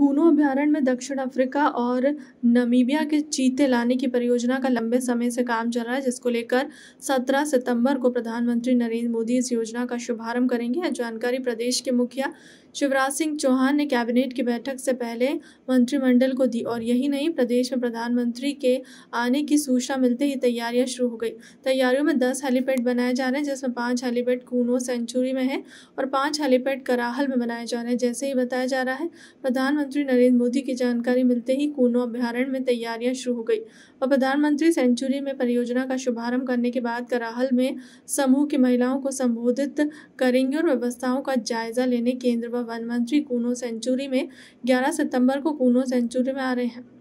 कूनो अभ्यारण्य में दक्षिण अफ्रीका और नमीबिया के चीते लाने की परियोजना का लंबे समय से काम चल रहा है जिसको लेकर 17 सितंबर को प्रधानमंत्री नरेंद्र मोदी इस योजना का शुभारंभ करेंगे जानकारी प्रदेश के मुखिया शिवराज सिंह चौहान ने कैबिनेट की बैठक से पहले मंत्रिमंडल को दी और यही नहीं प्रदेश में प्रधानमंत्री के आने की सूचना मिलते ही तैयारियां शुरू हो गई तैयारियों में दस हेलीपैड बनाए जा रहे हैं जिसमें पाँच हेलीपैड कूनो सेंचुरी में है और पाँच हेलीपैड कराहल में बनाए जा रहे हैं जैसे ही बताया जा रहा है प्रधानमंत्री प्रधानमंत्री नरेंद्र मोदी की जानकारी मिलते ही कूनो अभ्यारण्य में तैयारियां शुरू हो गई और प्रधानमंत्री सेंचुरी में परियोजना का शुभारंभ करने के बाद कराहल में समूह की महिलाओं को संबोधित करेंगे और व्यवस्थाओं का जायजा लेने केंद्र व वन मंत्री कूनो सेंचुरी में ग्यारह सितम्बर को कूनो सेंचुरी में आ रहे हैं